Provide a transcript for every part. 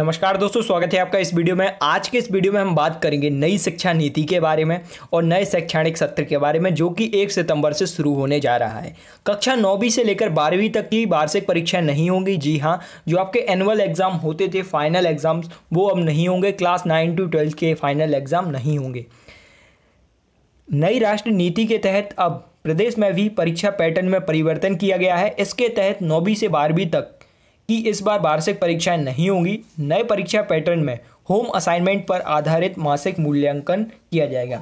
नमस्कार दोस्तों स्वागत है आपका इस वीडियो में आज के इस वीडियो में हम बात करेंगे नई शिक्षा नीति के बारे में और नए शैक्षणिक सत्र के बारे में जो कि एक सितंबर से शुरू होने जा रहा है कक्षा नौवीं से लेकर बारहवीं तक की वार्षिक परीक्षाएं नहीं होंगी जी हाँ जो आपके एनुअल एग्ज़ाम होते थे फाइनल एग्ज़ाम्स वो अब नहीं होंगे क्लास नाइन टू ट्वेल्थ के फाइनल एग्ज़ाम नहीं होंगे नई राष्ट्र नीति के तहत अब प्रदेश में भी परीक्षा पैटर्न में परिवर्तन किया गया है इसके तहत नौवीं से बारहवीं तक कि इस बार वार्षिक परीक्षाएं नहीं होंगी नए परीक्षा पैटर्न में होम असाइनमेंट पर आधारित मासिक मूल्यांकन किया जाएगा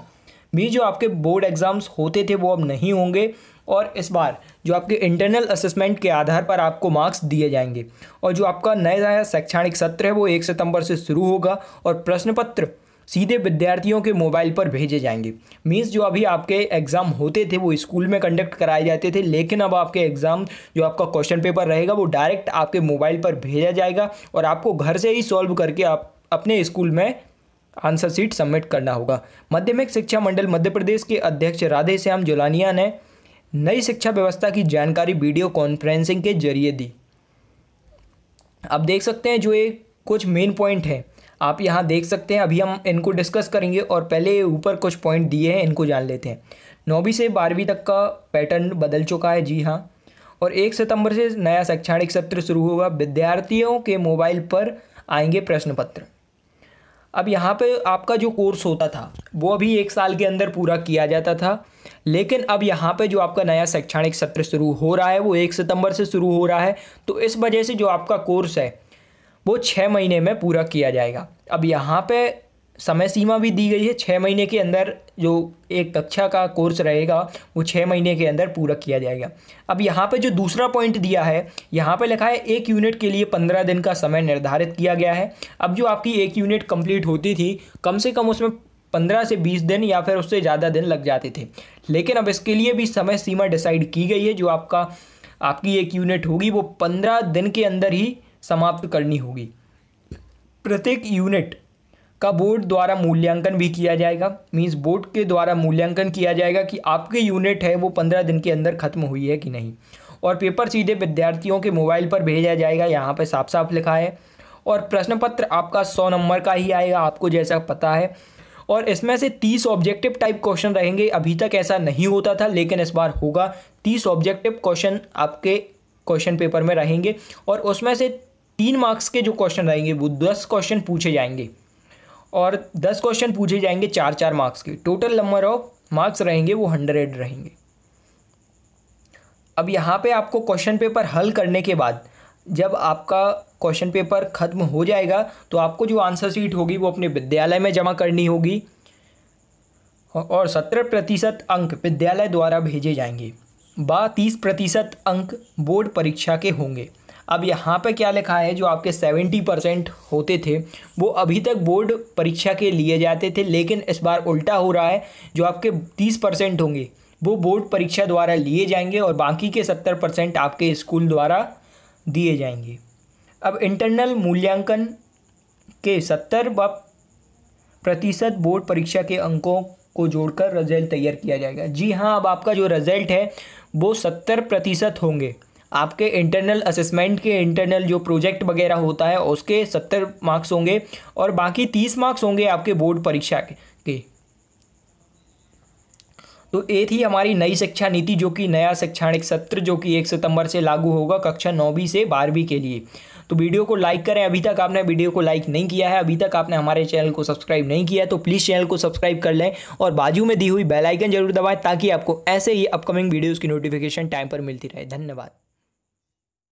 भी जो आपके बोर्ड एग्ज़ाम्स होते थे वो अब नहीं होंगे और इस बार जो आपके इंटरनल असेसमेंट के आधार पर आपको मार्क्स दिए जाएंगे और जो आपका नया नया शैक्षणिक सत्र है वो एक सितंबर से शुरू होगा और प्रश्न पत्र सीधे विद्यार्थियों के मोबाइल पर भेजे जाएंगे मीन्स जो अभी आपके एग्ज़ाम होते थे वो स्कूल में कंडक्ट कराए जाते थे लेकिन अब आपके एग्ज़ाम जो आपका क्वेश्चन पेपर रहेगा वो डायरेक्ट आपके मोबाइल पर भेजा जाएगा और आपको घर से ही सॉल्व करके आप अपने स्कूल में आंसर शीट सबमिट करना होगा माध्यमिक शिक्षा मंडल मध्य प्रदेश के अध्यक्ष राधे श्याम जुलानिया ने नई शिक्षा व्यवस्था की जानकारी वीडियो कॉन्फ्रेंसिंग के जरिए दी आप देख सकते हैं जो ये कुछ मेन पॉइंट हैं आप यहाँ देख सकते हैं अभी हम इनको डिस्कस करेंगे और पहले ऊपर कुछ पॉइंट दिए हैं इनको जान लेते हैं नौवीं से बारहवीं तक का पैटर्न बदल चुका है जी हाँ और एक सितंबर से नया शैक्षणिक सत्र शुरू होगा विद्यार्थियों के मोबाइल पर आएंगे प्रश्न पत्र अब यहाँ पे आपका जो कोर्स होता था वो अभी एक साल के अंदर पूरा किया जाता था लेकिन अब यहाँ पे जो आपका नया शैक्षणिक सत्र शुरू हो रहा है वो एक सितंबर से शुरू हो रहा है तो इस वजह से जो आपका कोर्स है वो छः महीने में पूरा किया जाएगा अब यहाँ पे समय सीमा भी दी गई है छः महीने के अंदर जो एक कक्षा का कोर्स रहेगा वो छः महीने के अंदर पूरा किया जाएगा अब यहाँ पे जो दूसरा पॉइंट दिया है यहाँ पे लिखा है एक यूनिट के लिए पंद्रह दिन का समय निर्धारित किया गया है अब जो आपकी एक यूनिट कंप्लीट होती थी कम से कम उसमें पंद्रह से बीस दिन या फिर उससे ज़्यादा दिन लग जाते थे लेकिन अब इसके लिए भी समय सीमा डिसाइड की गई है जो आपका आपकी एक यूनिट होगी वो पंद्रह दिन के अंदर ही समाप्त करनी होगी प्रत्येक यूनिट का बोर्ड द्वारा मूल्यांकन भी किया जाएगा मीन्स बोर्ड के द्वारा मूल्यांकन किया जाएगा कि आपके यूनिट है वो पंद्रह दिन के अंदर खत्म हुई है कि नहीं और पेपर सीधे विद्यार्थियों के मोबाइल पर भेजा जाएगा यहाँ पर साफ साफ लिखा है और प्रश्न पत्र आपका सौ नंबर का ही आएगा आपको जैसा पता है और इसमें से तीस ऑब्जेक्टिव टाइप क्वेश्चन रहेंगे अभी तक ऐसा नहीं होता था लेकिन इस बार होगा तीस ऑब्जेक्टिव क्वेश्चन आपके क्वेश्चन पेपर में रहेंगे और उसमें से तीन मार्क्स के जो क्वेश्चन रहेंगे वो दस क्वेश्चन पूछे जाएंगे और दस क्वेश्चन पूछे जाएंगे चार चार मार्क्स के टोटल नंबर ऑफ मार्क्स रहेंगे वो हंड्रेड रहेंगे अब यहाँ पे आपको क्वेश्चन पेपर हल करने के बाद जब आपका क्वेश्चन पेपर ख़त्म हो जाएगा तो आपको जो आंसर शीट होगी वो अपने विद्यालय में जमा करनी होगी और सत्रह प्रतिशत अंक विद्यालय द्वारा भेजे जाएंगे बा तीस प्रतिशत अंक बोर्ड परीक्षा के होंगे अब यहाँ पे क्या लिखा है जो आपके सेवेंटी परसेंट होते थे वो अभी तक बोर्ड परीक्षा के लिए जाते थे लेकिन इस बार उल्टा हो रहा है जो आपके तीस परसेंट होंगे वो बोर्ड परीक्षा द्वारा लिए जाएंगे और बाकी के सत्तर परसेंट आपके स्कूल द्वारा दिए जाएंगे अब इंटरनल मूल्यांकन के सत्तर व प्रतिशत बोर्ड परीक्षा के अंकों को जोड़कर रिजल्ट तैयार किया जाएगा जी हाँ अब आपका जो रिजल्ट है वो सत्तर प्रतिशत होंगे आपके इंटरनल असेसमेंट के इंटरनल जो प्रोजेक्ट वगैरह होता है उसके सत्तर मार्क्स होंगे और बाकी तीस मार्क्स होंगे आपके बोर्ड परीक्षा के, तो ये थी हमारी नई शिक्षा नीति जो कि नया शैक्षणिक सत्र जो कि एक सितंबर से लागू होगा कक्षा नौवीं से बारहवीं के लिए तो वीडियो को लाइक करें अभी तक आपने वीडियो को लाइक नहीं किया है अभी तक आपने हमारे चैनल को सब्सक्राइब नहीं किया है तो प्लीज़ चैनल को सब्सक्राइब कर लें और बाजू में दी हुई बेलाइकन जरूर दबाएँ ताकि आपको ऐसे ही अपकमिंग वीडियोज़ की नोटिफिकेशन टाइम पर मिलती रहे धन्यवाद